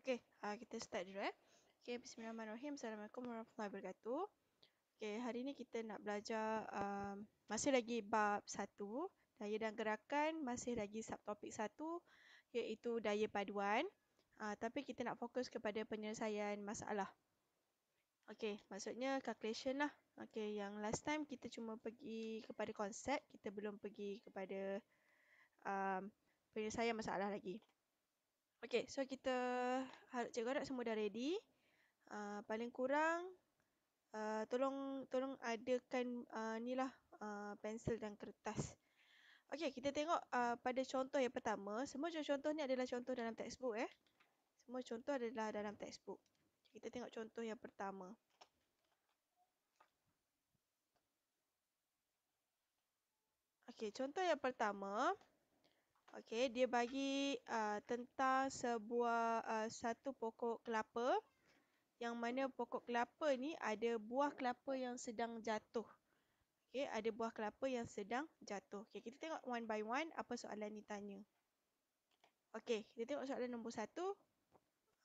Okay, uh, kita start dulu eh. Okay, bismillahirrahmanirrahim. Assalamualaikum warahmatullahi wabarakatuh. Okay, hari ni kita nak belajar um, masih lagi bab satu. Daya dan gerakan masih lagi subtopik satu iaitu daya paduan. Uh, tapi kita nak fokus kepada penyelesaian masalah. Okay, maksudnya calculation lah. Okay, yang last time kita cuma pergi kepada konsep. Kita belum pergi kepada um, penyelesaian masalah lagi. Okay, so kita harap cikgu harap semua dah ready. Uh, paling kurang uh, tolong tolong adakan uh, ni lah uh, pensel dan kertas. Okay, kita tengok uh, pada contoh yang pertama. Semua contoh-contoh ni adalah contoh dalam textbook eh. Semua contoh adalah dalam textbook. Kita tengok contoh yang pertama. Okay, contoh yang pertama. Okey, dia bagi uh, tentang sebuah uh, satu pokok kelapa yang mana pokok kelapa ni ada buah kelapa yang sedang jatuh. Okey, ada buah kelapa yang sedang jatuh. Okey, kita tengok one by one apa soalan ni tanya. Okey, kita tengok soalan nombor satu.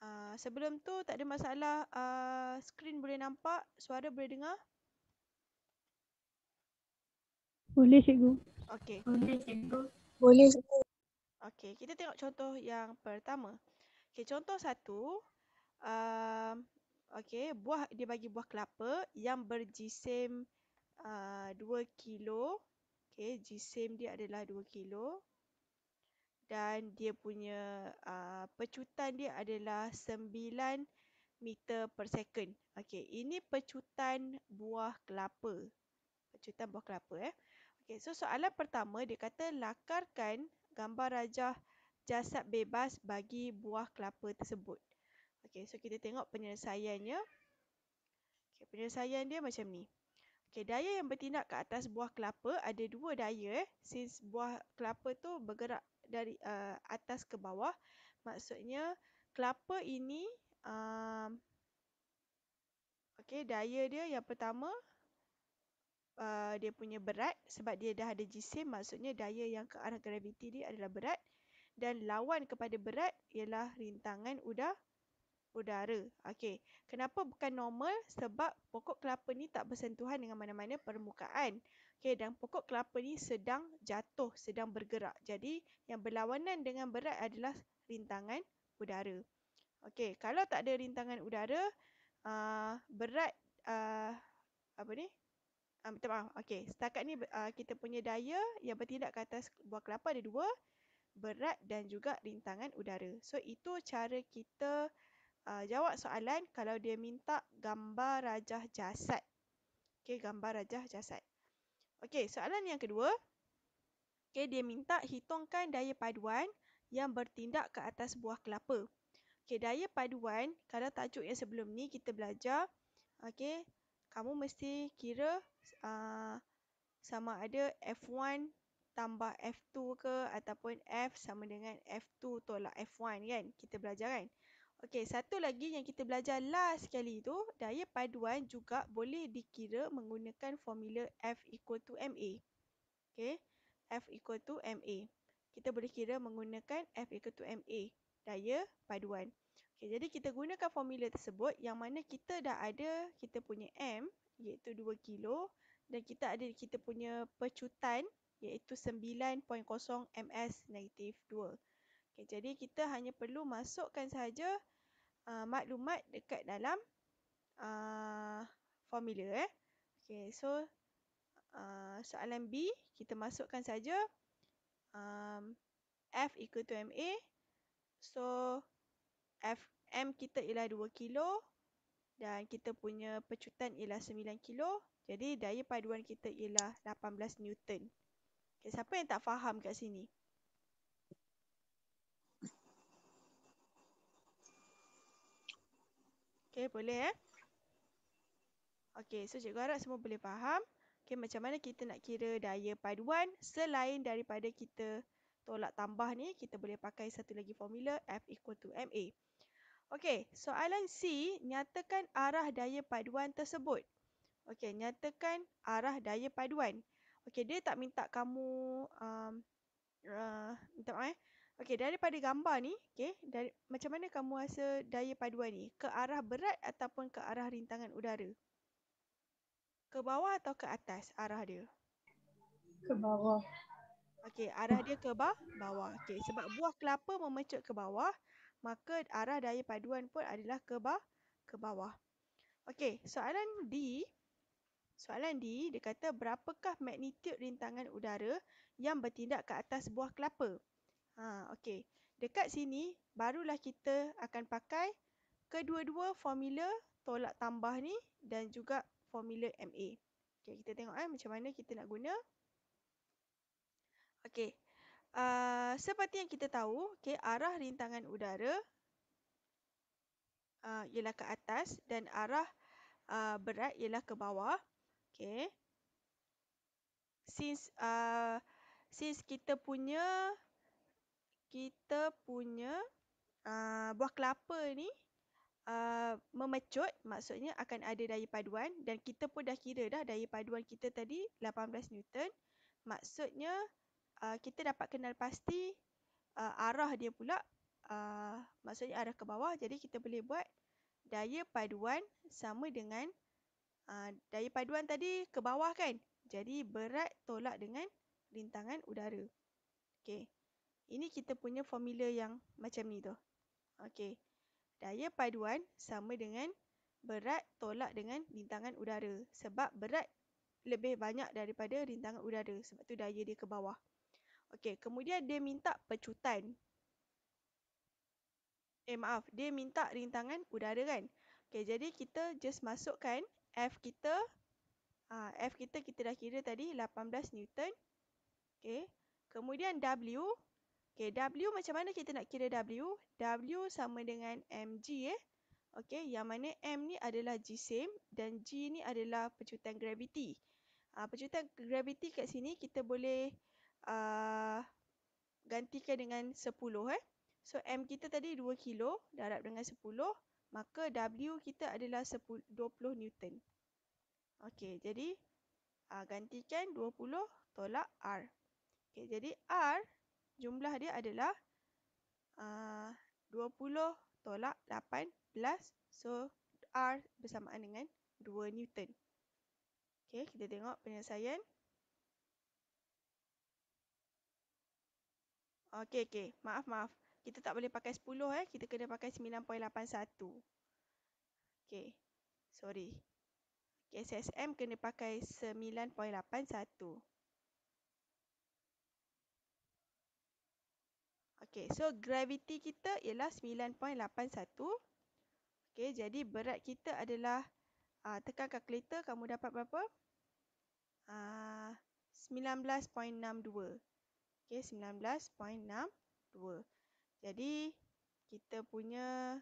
Uh, sebelum tu tak ada masalah uh, screen boleh nampak, suara boleh dengar? Boleh cikgu. Okey. Boleh cikgu. Boleh cikgu. Okey, kita tengok contoh yang pertama. Okey, contoh satu. Uh, Okey, buah dia bagi buah kelapa yang berjisim uh, 2 kilo. Okey, jisim dia adalah 2 kilo. Dan dia punya uh, pecutan dia adalah 9 meter per second. Okey, ini pecutan buah kelapa. Pecutan buah kelapa eh. Okey, so soalan pertama dia kata lakarkan gambar rajah jasad bebas bagi buah kelapa tersebut. Okey, so kita tengok penyelesaiannya. Okay, penyelesaian dia macam ni. Okey, daya yang bertindak ke atas buah kelapa ada dua daya eh. Since buah kelapa tu bergerak dari uh, atas ke bawah, maksudnya kelapa ini uh, Okey, daya dia yang pertama uh, dia punya berat sebab dia dah ada jisim maksudnya daya yang ke arah graviti dia adalah berat dan lawan kepada berat ialah rintangan udara udara. Okey, kenapa bukan normal? Sebab pokok kelapa ni tak bersentuhan dengan mana-mana permukaan. Okey, dan pokok kelapa ni sedang jatuh, sedang bergerak. Jadi, yang berlawanan dengan berat adalah rintangan udara. Okey, kalau tak ada rintangan udara, uh, berat uh, apa ni? uh, minta maaf. Okey, setakat ni uh, kita punya daya yang bertindak ke atas buah kelapa ada dua, berat dan juga rintangan udara. So itu cara kita uh, jawab soalan kalau dia minta gambar rajah jasad. Okey, gambar rajah jasad. Okey, soalan yang kedua. Okey, dia minta hitungkan daya paduan yang bertindak ke atas buah kelapa. Okey, daya paduan, kalau tajuk yang sebelum ni kita belajar, okey, kamu mesti kira Ah, sama ada F1 tambah F2 ke ataupun F sama dengan F2 tolak F1 kan. Kita belajar kan. Okey, satu lagi yang kita belajar last sekali tu, daya paduan juga boleh dikira menggunakan formula F equal to MA. Okey, F equal to MA. Kita boleh kira menggunakan F equal to MA, daya paduan. Okey, jadi kita gunakan formula tersebut yang mana kita dah ada kita punya M, iaitu 2 kilo dan kita ada kita punya pecutan iaitu 9.0 ms negatif 2. Okay, jadi kita hanya perlu masukkan sahaja uh, maklumat dekat dalam uh, formula. Eh. Okay, so uh, soalan B kita masukkan saja um, F equal to MA. So F M kita ialah 2 kilo dan kita punya pecutan ialah 9 kilo. Jadi daya paduan kita ialah 18 Newton. Okay, siapa yang tak faham kat sini? Okay, boleh eh? Okay, so cikgu harap semua boleh faham. Okay, macam mana kita nak kira daya paduan selain daripada kita tolak tambah ni, kita boleh pakai satu lagi formula F equal to MA. Okey, soalan C, nyatakan arah daya paduan tersebut. Okey, nyatakan arah daya paduan. Okey, dia tak minta kamu um, uh, minta maaf. Eh. Okey, daripada gambar ni, okey, dari macam mana kamu rasa daya paduan ni? Ke arah berat ataupun ke arah rintangan udara? Ke bawah atau ke atas arah dia? Ke bawah. Okey, arah dia ke bawah. Okey, sebab buah kelapa memecut ke bawah maka arah daya paduan pun adalah ke bawah ke bawah. Okey, soalan D. Soalan D dia kata berapakah magnitud rintangan udara yang bertindak ke atas buah kelapa? Ha, okey. Dekat sini barulah kita akan pakai kedua-dua formula tolak tambah ni dan juga formula MA. Okey, kita tengok eh macam mana kita nak guna. Okey, uh, seperti yang kita tahu, okay, arah rintangan udara uh, ialah ke atas dan arah uh, berat ialah ke bawah. Okay. Since uh, since kita punya kita punya uh, buah kelapa ni uh, memecut, maksudnya akan ada daya paduan dan kita pun dah kira dah daya paduan kita tadi 18 Newton. Maksudnya Ah, kita dapat kenal pasti uh, arah dia pula uh, maksudnya arah ke bawah jadi kita boleh buat daya paduan sama dengan uh, daya paduan tadi ke bawah kan jadi berat tolak dengan rintangan udara okey ini kita punya formula yang macam ni tu okey daya paduan sama dengan berat tolak dengan rintangan udara sebab berat lebih banyak daripada rintangan udara sebab tu daya dia ke bawah Okey, kemudian dia minta pecutan. Eh, maaf. Dia minta rintangan udara kan? Okey, jadi kita just masukkan F kita. Uh, F kita kita dah kira tadi 18 Newton. Okey. Kemudian W. Okey, W macam mana kita nak kira W? W sama dengan mg eh. Okey, yang mana m ni adalah g same dan g ni adalah pecutan graviti. uh, pecutan graviti kat sini kita boleh uh, gantikan dengan 10 eh. So M kita tadi 2 kilo darab dengan 10 maka W kita adalah 10, 20 Newton. Okey jadi uh, gantikan 20 tolak R. Okey jadi R jumlah dia adalah uh, 20 tolak 18 so R bersamaan dengan 2 Newton. Okey kita tengok penyelesaian Okey, okey. Maaf, maaf. Kita tak boleh pakai 10 eh. Kita kena pakai 9.81. Okey. Sorry. Okay, SSM kena pakai 9.81. Okey, so gravity kita ialah 9.81. Okey, jadi berat kita adalah uh, tekan kalkulator kamu dapat berapa? Ah, uh, 19.62. Okey, 19.62. Jadi, kita punya...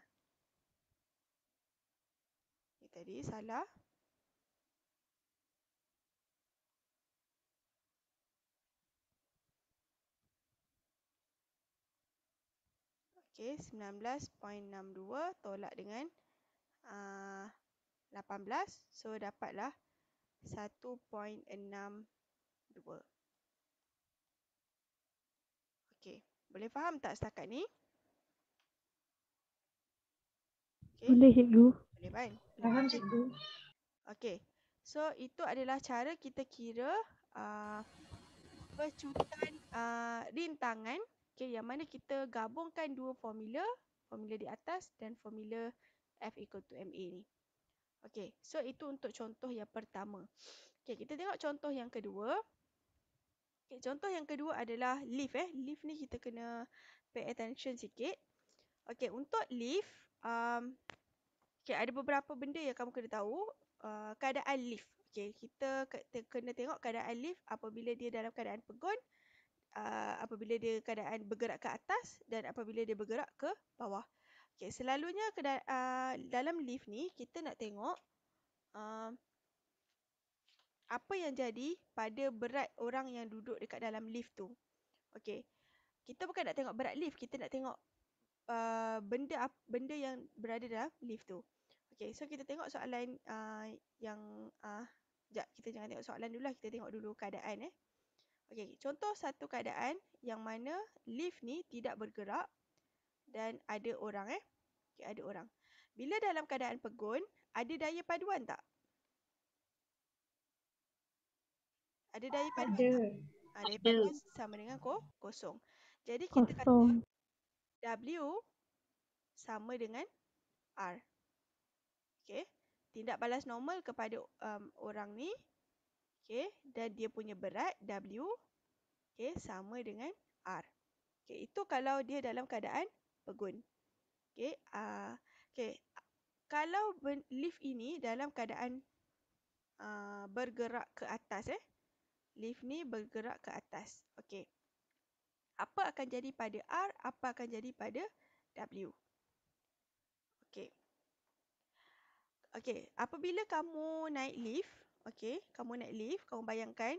Ini tadi salah. Okey, 19.62 tolak dengan uh, ah, 18. So, dapatlah 1.62. Boleh faham tak setakat ni? Okay. Boleh cikgu. Boleh kan? Faham cikgu. Okay. So itu adalah cara kita kira uh, percutan uh, rintangan okay, yang mana kita gabungkan dua formula. Formula di atas dan formula F equal to MA ni. Okay. So itu untuk contoh yang pertama. Okay, kita tengok contoh yang kedua. Okay, contoh yang kedua adalah leaf eh. Leaf ni kita kena pay attention sikit. Okay, untuk leaf, um, okay, ada beberapa benda yang kamu kena tahu. Uh, keadaan leaf. Okay, kita kena tengok keadaan leaf apabila dia dalam keadaan pegun, uh, apabila dia keadaan bergerak ke atas dan apabila dia bergerak ke bawah. Okay, selalunya uh, dalam leaf ni kita nak tengok uh, apa yang jadi pada berat orang yang duduk dekat dalam lift tu. Okay. Kita bukan nak tengok berat lift. Kita nak tengok uh, benda benda yang berada dalam lift tu. Okay. So, kita tengok soalan uh, yang... Uh, sekejap. Kita jangan tengok soalan dulu lah. Kita tengok dulu keadaan eh. Okay. Contoh satu keadaan yang mana lift ni tidak bergerak dan ada orang eh. Okay. Ada orang. Bila dalam keadaan pegun, ada daya paduan tak? Ada daya Ada. Ha, daya pandang sama dengan ko, kosong. Jadi kita kosong. kata W sama dengan R. Okey, Tindak balas normal kepada um, orang ni. Okey, Dan dia punya berat W. Okey, Sama dengan R. Okey, Itu kalau dia dalam keadaan pegun. Okey, Uh, okey. Kalau lift ini dalam keadaan uh, bergerak ke atas eh lift ni bergerak ke atas. Okey. Apa akan jadi pada R, apa akan jadi pada W. Okey. Okey, apabila kamu naik lift, okey, kamu naik lift, kamu bayangkan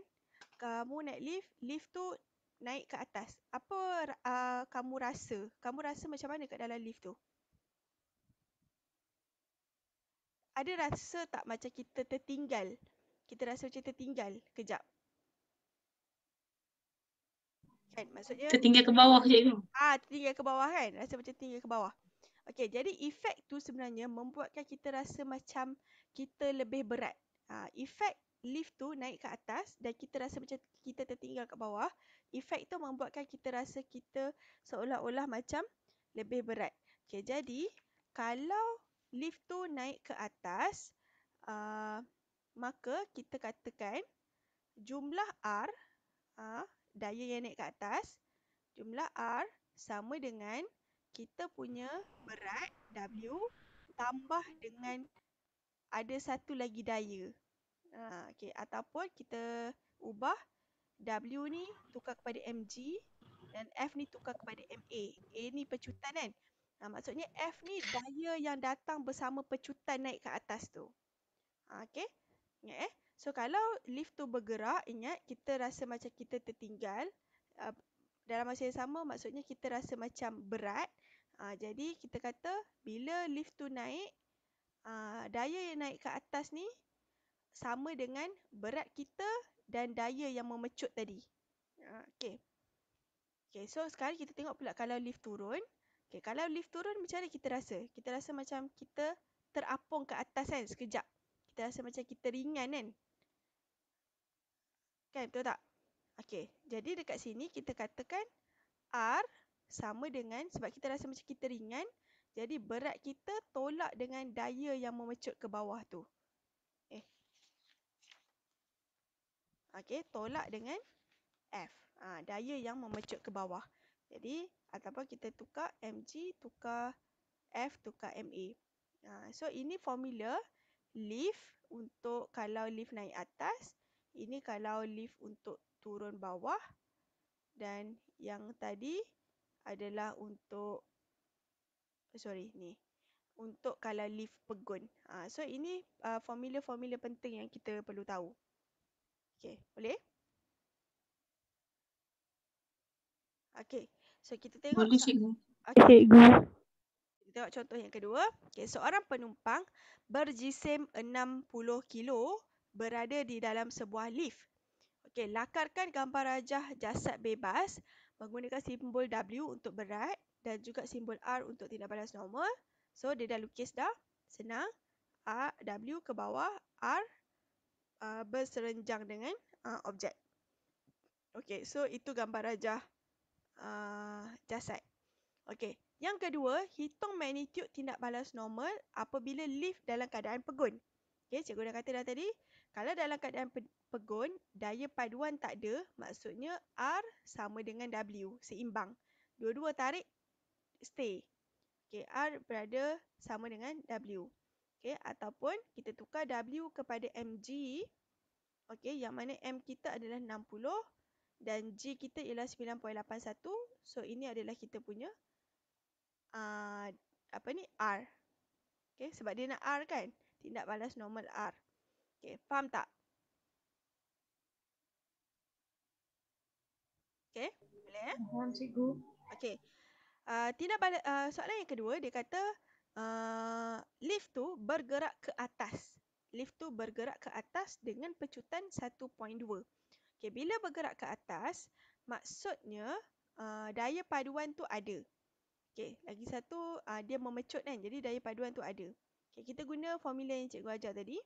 kamu naik lift, lift tu naik ke atas. Apa uh, kamu rasa? Kamu rasa macam mana kat dalam lift tu? Ada rasa tak macam kita tertinggal? Kita rasa macam tertinggal kejap kan maksudnya tertinggal ke bawah cikgu ah tertinggal ke bawah kan rasa macam tinggal ke bawah okey jadi efek tu sebenarnya membuatkan kita rasa macam kita lebih berat ah efek lift tu naik ke atas dan kita rasa macam kita tertinggal ke bawah efek tu membuatkan kita rasa kita seolah-olah macam lebih berat okey jadi kalau lift tu naik ke atas uh, maka kita katakan jumlah r uh, daya yang naik ke atas, jumlah R sama dengan kita punya berat W tambah dengan ada satu lagi daya. Ha, okay. Ataupun kita ubah W ni tukar kepada MG dan F ni tukar kepada MA. A ni pecutan kan? Ha, maksudnya F ni daya yang datang bersama pecutan naik ke atas tu. Ha, okay. Ingat eh. So kalau lift tu bergerak, ingat kita rasa macam kita tertinggal. Uh, dalam masa yang sama maksudnya kita rasa macam berat. Uh, jadi kita kata bila lift tu naik, uh, daya yang naik ke atas ni sama dengan berat kita dan daya yang memecut tadi. Uh, ha, okay. Okay, so sekarang kita tengok pula kalau lift turun. Okay, kalau lift turun macam mana kita rasa? Kita rasa macam kita terapung ke atas kan sekejap. Kita rasa macam kita ringan kan. Kan betul tak? Okey, jadi dekat sini kita katakan R sama dengan sebab kita rasa macam kita ringan, jadi berat kita tolak dengan daya yang memecut ke bawah tu. Eh. Okey, tolak dengan F. Ha, daya yang memecut ke bawah. Jadi ataupun kita tukar mg tukar F tukar ma. Ha, so ini formula lift untuk kalau lift naik atas ini kalau lift untuk turun bawah dan yang tadi adalah untuk eh, sorry ni untuk kalau lift pegun. Ha, so ini uh, formula-formula penting yang kita perlu tahu. Okay, boleh? Okay, so kita tengok. Boleh cikgu. Okay. Cikgu. Kita tengok contoh yang kedua. Okay, seorang penumpang berjisim 60 kilo berada di dalam sebuah lift. Okey, lakarkan gambar rajah jasad bebas menggunakan simbol W untuk berat dan juga simbol R untuk tindak balas normal. So, dia dah lukis dah. Senang. A, W ke bawah, R uh, berserenjang dengan uh, objek. Okey, so itu gambar rajah uh, jasad. Okey, yang kedua, hitung magnitude tindak balas normal apabila lift dalam keadaan pegun. Okey, cikgu dah kata dah tadi, kalau dalam keadaan pegun, daya paduan tak ada, maksudnya R sama dengan W, seimbang. Dua-dua tarik, stay. Okay, R berada sama dengan W. Okay, ataupun kita tukar W kepada MG. Okay, yang mana M kita adalah 60 dan G kita ialah 9.81. So, ini adalah kita punya uh, apa ni R. Okay, sebab dia nak R kan? Tindak balas normal R. Okay, faham tak? Okay, boleh eh? Faham cikgu. Okay. Uh, ah, tindak balik, uh, soalan yang kedua, dia kata uh, lift tu bergerak ke atas. Lift tu bergerak ke atas dengan pecutan 1.2. Okay, bila bergerak ke atas, maksudnya uh, daya paduan tu ada. Okay, lagi satu uh, dia memecut kan, jadi daya paduan tu ada. Okay, kita guna formula yang cikgu ajar tadi.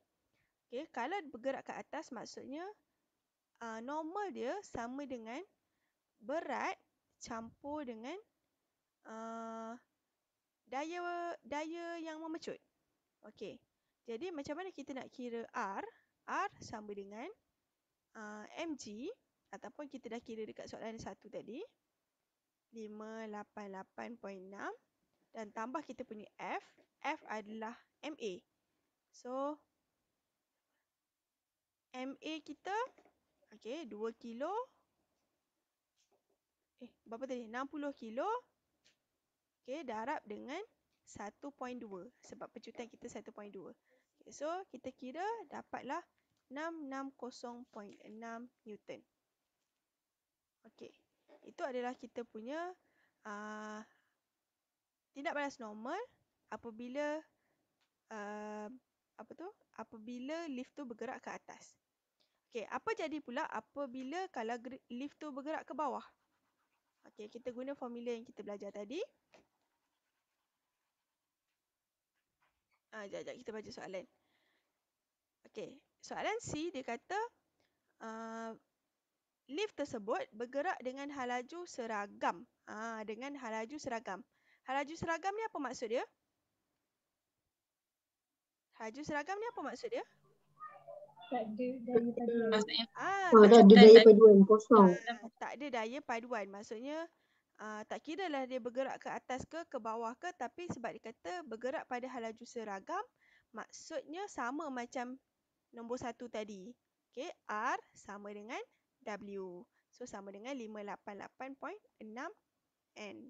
Okay, kalau bergerak ke atas maksudnya uh, normal dia sama dengan berat campur dengan uh, daya daya yang memecut. Okay, Jadi macam mana kita nak kira R? R sama dengan uh, ah, mg ataupun kita dah kira dekat soalan satu tadi 588.6 dan tambah kita punya F, F adalah ma. So MA kita okey 2 kilo eh berapa tadi 60 kilo okey darab dengan 1.2 sebab pecutan kita 1.2 okey so kita kira dapatlah 660.6 Newton okey itu adalah kita punya aa, uh, tindak balas normal apabila aa, uh, apa tu apabila lift tu bergerak ke atas. Okey, apa jadi pula apabila kalau lift tu bergerak ke bawah? Okey, kita guna formula yang kita belajar tadi. Ah, jap, jap kita baca soalan. Okey, soalan C dia kata uh, lift tersebut bergerak dengan halaju seragam. Ah, dengan halaju seragam. Halaju seragam ni apa maksud dia? Haju seragam ni apa maksud dia? Tak ada daya paduan. Maksudnya, ah, ah tak ada daya paduan, kosong. Ah, tak Maksudnya, Uh, tak kira lah dia bergerak ke atas ke ke bawah ke tapi sebab dia kata bergerak pada halaju seragam maksudnya sama macam nombor satu tadi. Okay, R sama dengan W. So sama dengan 588.6 N.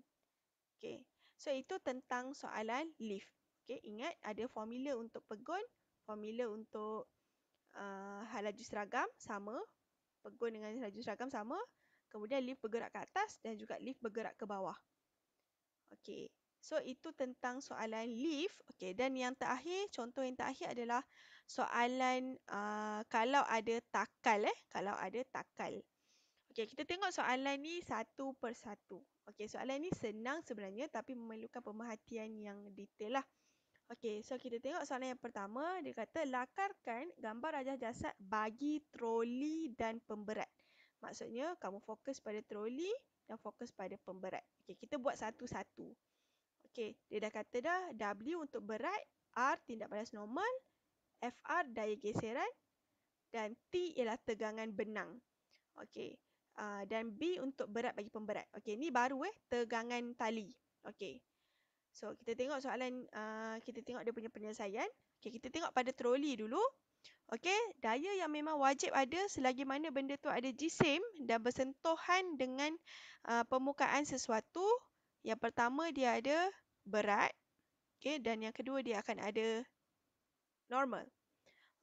Okay, so itu tentang soalan lift. Okay, ingat ada formula untuk pegon, formula untuk uh, hal seragam sama. pegon dengan halaju seragam sama. Kemudian lift bergerak ke atas dan juga lift bergerak ke bawah. Okay, so itu tentang soalan lift. Okay, dan yang terakhir, contoh yang terakhir adalah soalan uh, kalau ada takal. Eh? Kalau ada takal. Okay, kita tengok soalan ni satu persatu. Okay, soalan ni senang sebenarnya tapi memerlukan pemerhatian yang detail lah. Okey, so kita tengok soalan yang pertama. Dia kata, lakarkan gambar rajah jasad bagi troli dan pemberat. Maksudnya, kamu fokus pada troli dan fokus pada pemberat. Okey, kita buat satu-satu. Okey, dia dah kata dah W untuk berat, R tindak balas normal, FR daya geseran dan T ialah tegangan benang. Okey, uh, dan B untuk berat bagi pemberat. Okey, ni baru eh, tegangan tali. Okey, So kita tengok soalan uh, kita tengok dia punya penyelesaian. Okay kita tengok pada troli dulu. Okey daya yang memang wajib ada selagi mana benda tu ada jisim dan bersentuhan dengan uh, permukaan sesuatu. Yang pertama dia ada berat. Okay dan yang kedua dia akan ada normal.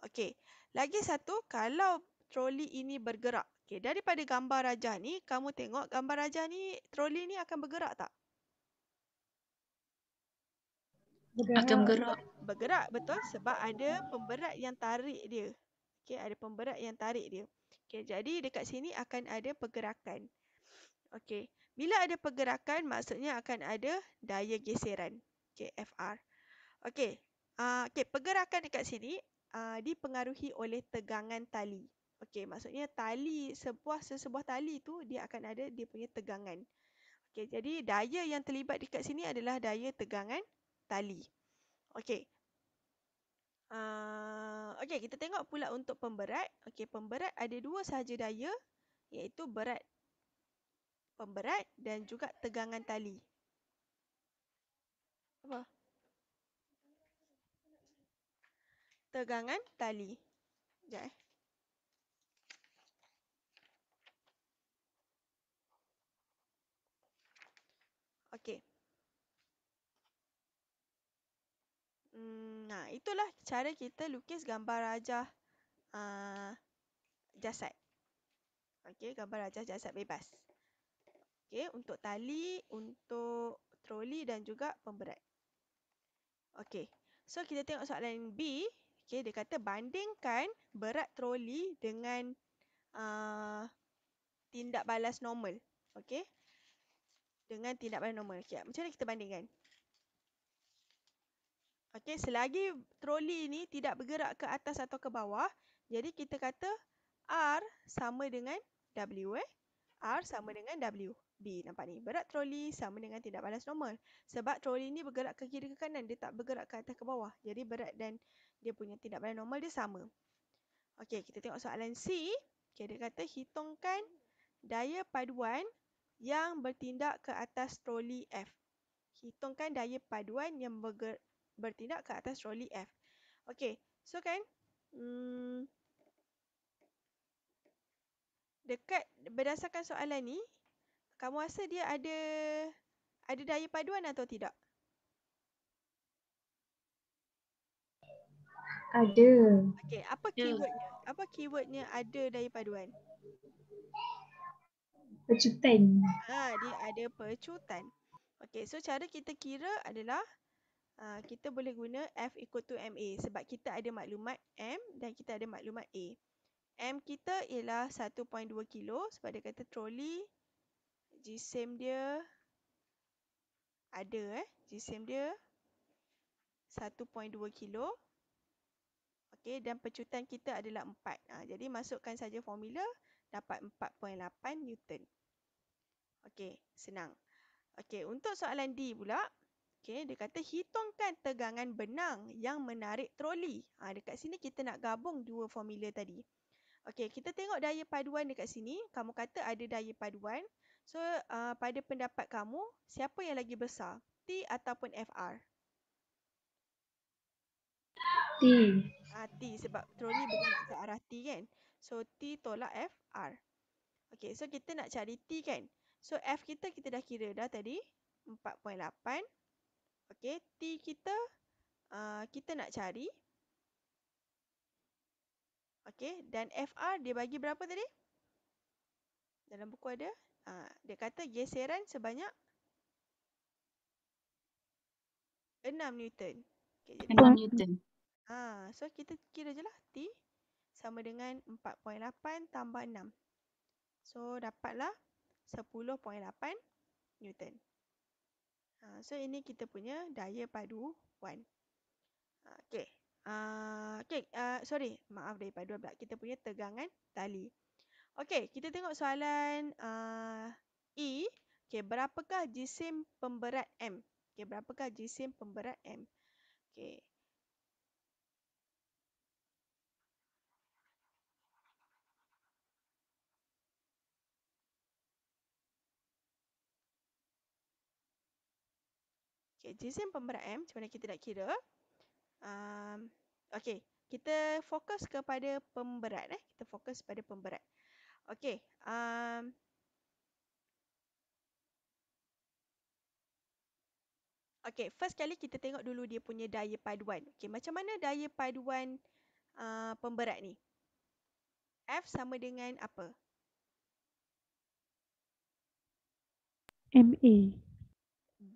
Okey. Lagi satu kalau troli ini bergerak. Okay daripada gambar rajah ni kamu tengok gambar rajah ni troli ni akan bergerak tak? bergerak. akan bergerak. Bergerak betul sebab ada pemberat yang tarik dia. Okey, ada pemberat yang tarik dia. Okey, jadi dekat sini akan ada pergerakan. Okey, bila ada pergerakan maksudnya akan ada daya geseran. Okey, FR. Okey, uh, ah, okay, pergerakan dekat sini uh, dipengaruhi oleh tegangan tali. Okey, maksudnya tali sebuah sesebuah tali tu dia akan ada dia punya tegangan. Okey, jadi daya yang terlibat dekat sini adalah daya tegangan tali. Okey. Uh, ah, Okey, kita tengok pula untuk pemberat. Okey, pemberat ada dua sahaja daya iaitu berat pemberat dan juga tegangan tali. Apa? Tegangan tali. Sekejap eh. Okey. Hmm, nah, itulah cara kita lukis gambar rajah uh, jasad. Okey, gambar rajah jasad bebas. Okey, untuk tali, untuk troli dan juga pemberat. Okey, so kita tengok soalan B. Okey, dia kata bandingkan berat troli dengan uh, tindak balas normal. Okey, dengan tindak balas normal. Okey, macam mana kita bandingkan? Okey, selagi troli ini tidak bergerak ke atas atau ke bawah, jadi kita kata R sama dengan W. Eh? R sama dengan W. B, nampak ni. Berat troli sama dengan tindak balas normal. Sebab troli ini bergerak ke kiri ke kanan, dia tak bergerak ke atas ke bawah. Jadi berat dan dia punya tindak balas normal dia sama. Okey, kita tengok soalan C. Okay, dia kata hitungkan daya paduan yang bertindak ke atas troli F. Hitungkan daya paduan yang bergerak bertindak ke atas troli F. Okey, so kan hmm, dekat berdasarkan soalan ni, kamu rasa dia ada ada daya paduan atau tidak? Ada. Okey, apa ya. keywordnya? Apa keywordnya ada daya paduan? Pecutan. Ha, dia ada pecutan. Okey, so cara kita kira adalah Ah, kita boleh guna F equal to MA sebab kita ada maklumat M dan kita ada maklumat A. M kita ialah 1.2 kilo sebab dia kata troli jisim dia ada eh. Jisim dia 1.2 kilo. Okay, dan pecutan kita adalah 4. Ha, ah, jadi masukkan saja formula dapat 4.8 Newton. Okey senang. Okey untuk soalan D pula. Okey, dia kata hitungkan tegangan benang yang menarik troli. Ha, dekat sini kita nak gabung dua formula tadi. Okey, kita tengok daya paduan dekat sini. Kamu kata ada daya paduan. So, uh, pada pendapat kamu, siapa yang lagi besar? T ataupun FR? T. Ha, T sebab troli bergerak ke arah T kan. So, T tolak FR. Okey, so kita nak cari T kan. So, F kita kita dah kira dah tadi. Okey, T kita uh, kita nak cari. Okey, dan FR dia bagi berapa tadi? Dalam buku ada. Uh, dia kata geseran sebanyak 6 Newton. 6 Newton. Ha, so kita kira je lah T sama dengan 4.8 tambah 6. So dapatlah 10.8 Newton. Ha, so ini kita punya daya padu 1. Ha, okay. Uh, okay. Uh, sorry. Maaf daya padu pula. Kita punya tegangan tali. Okay. Kita tengok soalan uh, E. Okay. Berapakah jisim pemberat M? Okay. Berapakah jisim pemberat M? Okay. Okay, jisim pemberat M, macam kita nak kira? Um, okay, kita fokus kepada pemberat. Eh. Kita fokus kepada pemberat. Okay. Um, okay, first kali kita tengok dulu dia punya daya paduan. Okay, macam mana daya paduan uh, pemberat ni? F sama dengan apa? MA.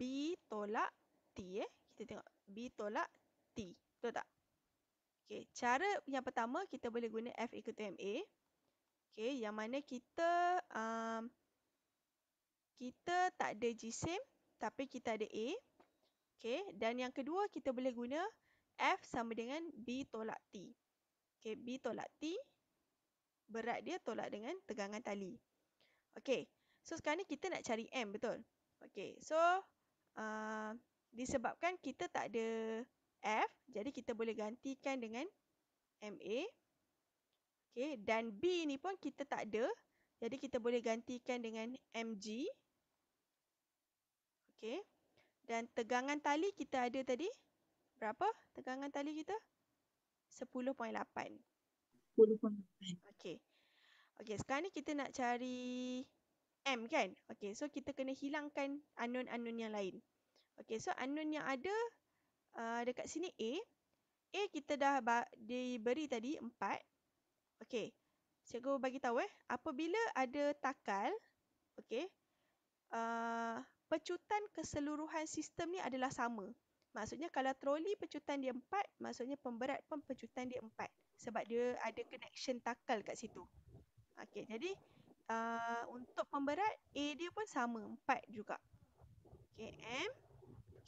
B tolak eh. Kita tengok B tolak T. Betul tak? Okey, cara yang pertama kita boleh guna F ikut MA. Okey, yang mana kita um, kita tak ada jisim tapi kita ada A. Okey, dan yang kedua kita boleh guna F sama dengan B tolak T. Okey, B tolak T berat dia tolak dengan tegangan tali. Okey, so sekarang ni kita nak cari M betul? Okey, so uh, disebabkan kita tak ada F, jadi kita boleh gantikan dengan MA. Okay, dan B ni pun kita tak ada, jadi kita boleh gantikan dengan MG. Okay, dan tegangan tali kita ada tadi, berapa tegangan tali kita? 10.8. 10.8. Okay. Okay, sekarang ni kita nak cari M kan? Okay, so kita kena hilangkan unknown-unknown yang lain. Okey, so unknown yang ada uh, dekat sini A. A kita dah diberi tadi 4. Okey. Cikgu bagi tahu eh, apabila ada takal, okey. Uh, pecutan keseluruhan sistem ni adalah sama. Maksudnya kalau troli pecutan dia empat, maksudnya pemberat pun pecutan dia empat. Sebab dia ada connection takal kat situ. Okey, jadi uh, untuk pemberat A dia pun sama, empat juga. Okey, M.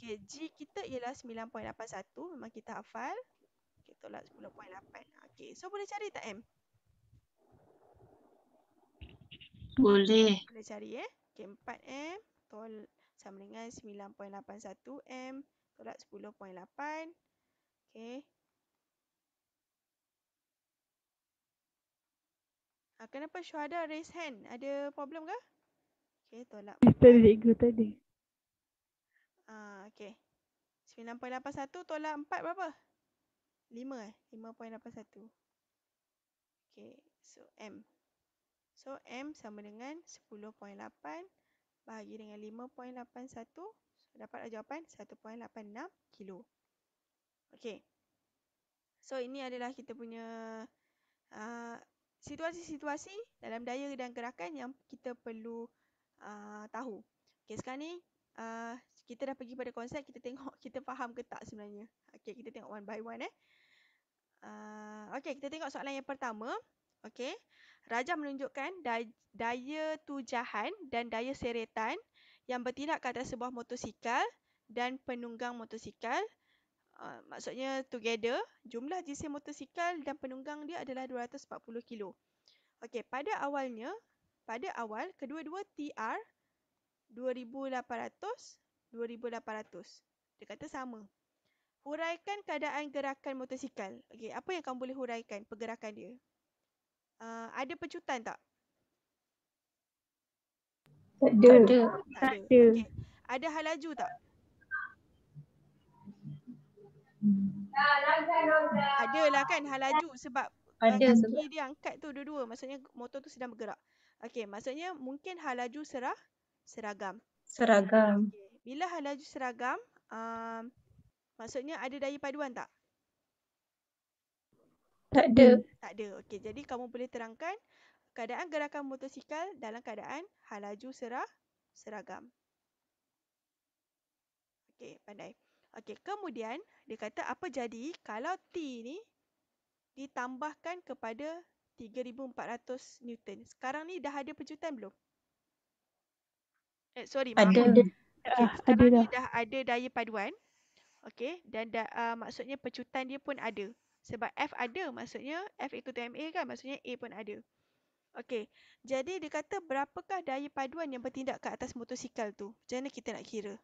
Okay, G kita ialah 9.81. Memang kita hafal. Okay, tolak 10.8. Okay, so boleh cari tak M? Boleh. Boleh cari eh. Okay, 4 M. Tol sama dengan 9.81 M. Tolak 10.8. Okay. Ha, kenapa Syuhada raise hand? Ada problem ke? Okay, tolak. Mr. Cikgu tadi. Okey. 9.81 tolak 4 berapa? 5 eh. 5.81. Okey. So M. So M sama dengan 10.8 bahagi dengan 5.81. So dapatlah jawapan 1.86 kilo. Okey. So ini adalah kita punya uh, situasi-situasi uh, dalam daya dan gerakan yang kita perlu uh, tahu. Okey sekarang ni. Uh, kita dah pergi pada konsep kita tengok kita faham ke tak sebenarnya. Okey, kita tengok one by one eh. Uh, ah, okay, kita tengok soalan yang pertama. Okay, Raja menunjukkan daya tujahan dan daya seretan yang bertindak ke atas sebuah motosikal dan penunggang motosikal. Uh, maksudnya together, jumlah jisim motosikal dan penunggang dia adalah 240 kilo. Okay, pada awalnya, pada awal, kedua-dua TR 2800 2800. Dia kata sama. Huraikan keadaan gerakan motosikal. Okey, apa yang kamu boleh huraikan pergerakan dia? Uh, ada pecutan tak? Tak ada. Tak ada. Tak ada. Okay. ada hal tak? Ada lah kan halaju sebab ah, ada kaki sebab. dia angkat tu dua-dua. Maksudnya motor tu sedang bergerak. Okey, maksudnya mungkin halaju serah seragam. Seragam. Okay bila hal laju seragam, uh, maksudnya ada daya paduan tak? Tak ada. Hmm. Tak ada. Okey, jadi kamu boleh terangkan keadaan gerakan motosikal dalam keadaan hal laju serah seragam. Okey, pandai. Okey, kemudian dia kata apa jadi kalau T ni ditambahkan kepada 3400 Newton. Sekarang ni dah ada pejutan belum? Eh, sorry. Ada. Maaf okay, ah, ada dah. dah ada daya paduan. Okay, dan da, uh, maksudnya pecutan dia pun ada. Sebab F ada, maksudnya F ikut MA kan, maksudnya A pun ada. Okay, jadi dia kata berapakah daya paduan yang bertindak ke atas motosikal tu? Macam mana kita nak kira?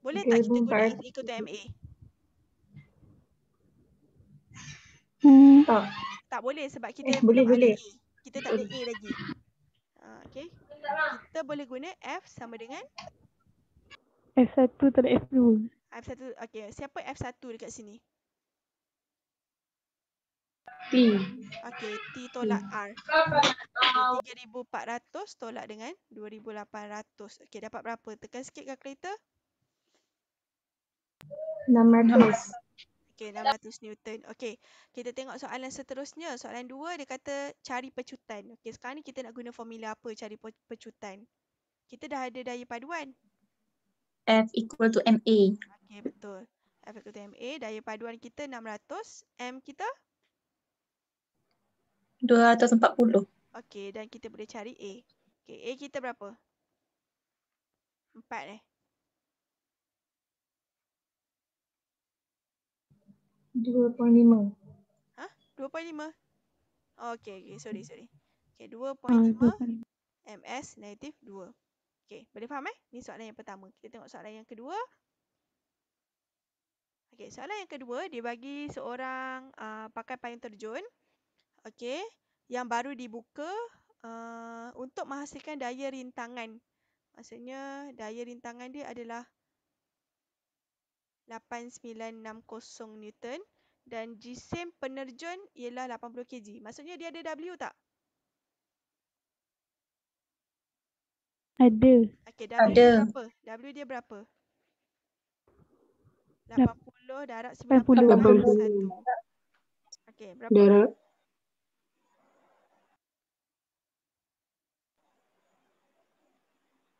Boleh tak kita guna F ikut MA? Hmm. Tak. Tak boleh sebab kita eh, boleh, boleh. Lagi. Kita tak boleh. ada A lagi. Uh, ah, okay. Kita boleh guna F sama dengan F1 tak F2 F1, okay. Siapa F1 dekat sini? T Okay, T tolak R 3,400 tolak dengan 2,800 Okay, dapat berapa? Tekan sikit kalkulator 600 Okay, Okey, 600 Newton. Okay, kita tengok soalan seterusnya. Soalan dua dia kata cari pecutan. Okay, sekarang ni kita nak guna formula apa cari pecutan? Kita dah ada daya paduan. F equal to MA. Okay betul. F equal to MA. Daya paduan kita 600. M kita? 240. Okay, dan kita boleh cari A. Okay, A kita berapa? 4 eh. 2.5. Hah? 2.5? Oh, okay, okay. Sorry, sorry. Okay, 2.5 uh, MS negative 2. Okay, boleh faham eh? Ni soalan yang pertama. Kita tengok soalan yang kedua. Okay, soalan yang kedua, dia bagi seorang uh, pakai payung terjun. Okay, yang baru dibuka uh, untuk menghasilkan daya rintangan. Maksudnya, daya rintangan dia adalah 8960 Newton dan jisim penerjun ialah 80 kg. Maksudnya dia ada W tak? Ada. Okey, W ada. dia berapa? W dia berapa? 80 darab 90 Okey, berapa? Darab.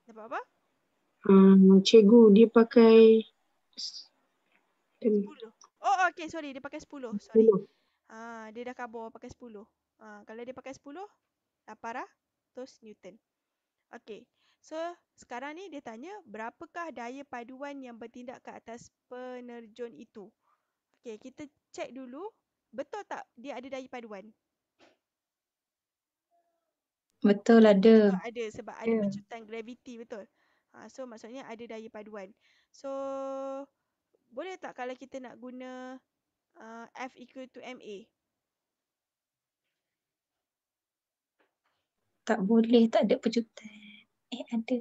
Dapat apa? Um, cikgu, dia pakai 10. Oh okay sorry dia pakai 10. Sorry. 10. Ha, dia dah kabur pakai 10. Ha kalau dia pakai 10 tak parah. Terus Newton. Okay. So sekarang ni dia tanya berapakah daya paduan yang bertindak ke atas penerjun itu? Okay kita cek dulu betul tak dia ada daya paduan? Betul ada. Betul ada sebab yeah. ada pecutan ya. graviti betul. Ha, so maksudnya ada daya paduan. So boleh tak kalau kita nak guna uh, F equal to MA? Tak boleh, tak ada pecutan. Eh, ada.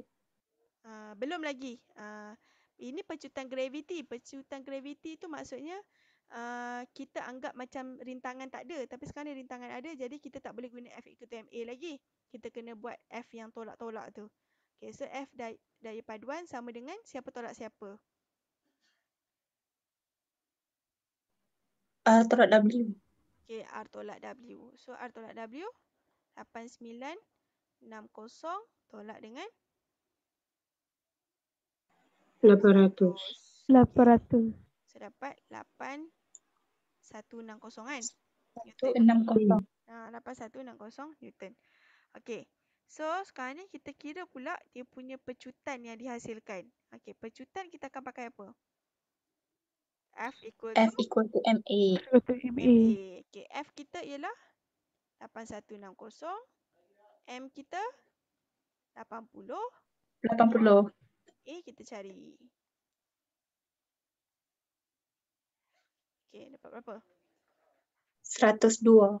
Uh, belum lagi. Uh, ini pecutan graviti. Pecutan graviti tu maksudnya uh, kita anggap macam rintangan tak ada. Tapi sekarang rintangan ada jadi kita tak boleh guna F equal to MA lagi. Kita kena buat F yang tolak-tolak tu. Okay, so F dari, dari paduan sama dengan siapa tolak siapa. R tolak W. Okay, R tolak W. So, R tolak W, 8960 tolak dengan? 800. 800. Saya dapat 8160 kan? 1160. Ha, 8160 Newton. Okay. So sekarang ni kita kira pula dia punya pecutan yang dihasilkan. Okay, pecutan kita akan pakai apa? F equal F to? equal to MA. MA. Okay, F kita ialah 8160. M kita 80. 80. A kita cari. Okay, dapat berapa? 102. 102.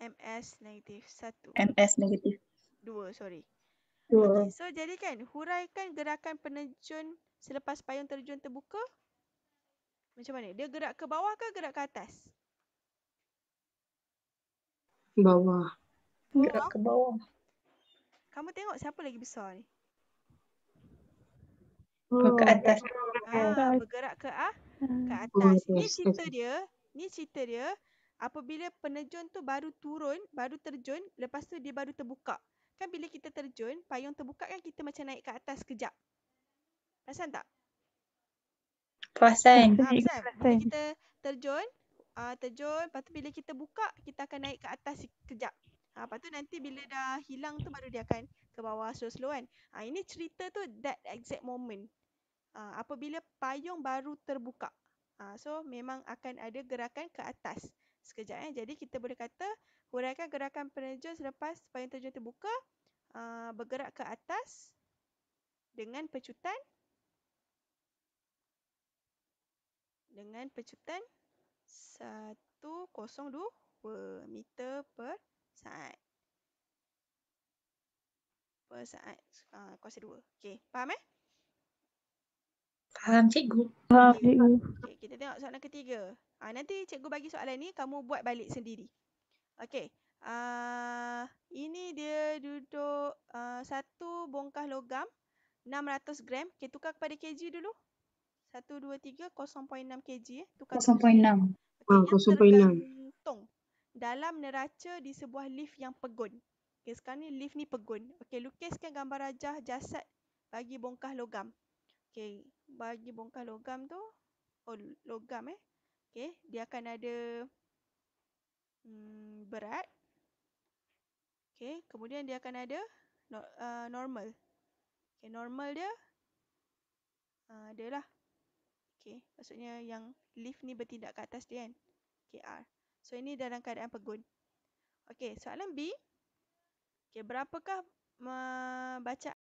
MS negatif 1. MS negatif 2, sorry so jadi kan huraikan gerakan penerjun selepas payung terjun terbuka. Macam mana? Dia gerak ke bawah ke gerak ke atas? Bawah. Gerak ke bawah. Kamu tengok siapa lagi besar ni? Oh, ke atas. Ha, bergerak ke ah ke ah. atas. Oh, ni cerita dia. Ni cerita dia. Apabila penerjun tu baru turun, baru terjun, lepas tu dia baru terbuka. Kan bila kita terjun, payung terbuka kan kita macam naik ke atas kejap. Perasan tak? Perasan. Ah, perasan. Bila kita terjun, uh, terjun, lepas tu bila kita buka, kita akan naik ke atas kejap. Ha, lepas tu nanti bila dah hilang tu baru dia akan ke bawah slow-slow kan. Ha, ini cerita tu that exact moment. Ha, apabila payung baru terbuka. Ha, so memang akan ada gerakan ke atas sekejap. Eh. Jadi kita boleh kata huraikan gerakan penerjun selepas payung terjun terbuka uh, bergerak ke atas dengan pecutan dengan pecutan 102 meter per saat per saat uh, kuasa 2. Okey, faham eh? Faham cikgu. Faham cikgu. Okay, kita tengok soalan ketiga. Ah ha, nanti cikgu bagi soalan ni kamu buat balik sendiri. Okey. Uh, ini dia duduk uh, satu bongkah logam 600 gram. Okey, tukar kepada kg dulu. 1, 2, 3, 0.6 kg. Eh. Tukar 0.6. ah, 0.6. Dalam neraca di sebuah lift yang pegun. Okey, sekarang ni lift ni pegun. Okey, lukiskan gambar rajah jasad bagi bongkah logam. Okey, bagi bongkah logam tu. Oh, logam eh. Okey, dia akan ada hmm, berat. Okay, kemudian dia akan ada no, uh, normal. Okay, normal dia uh, adalah okay, maksudnya yang lift ni bertindak ke atas dia kan. Okay, R. So, ini dalam keadaan pegun. Okay, soalan B. Okay, berapakah uh, baca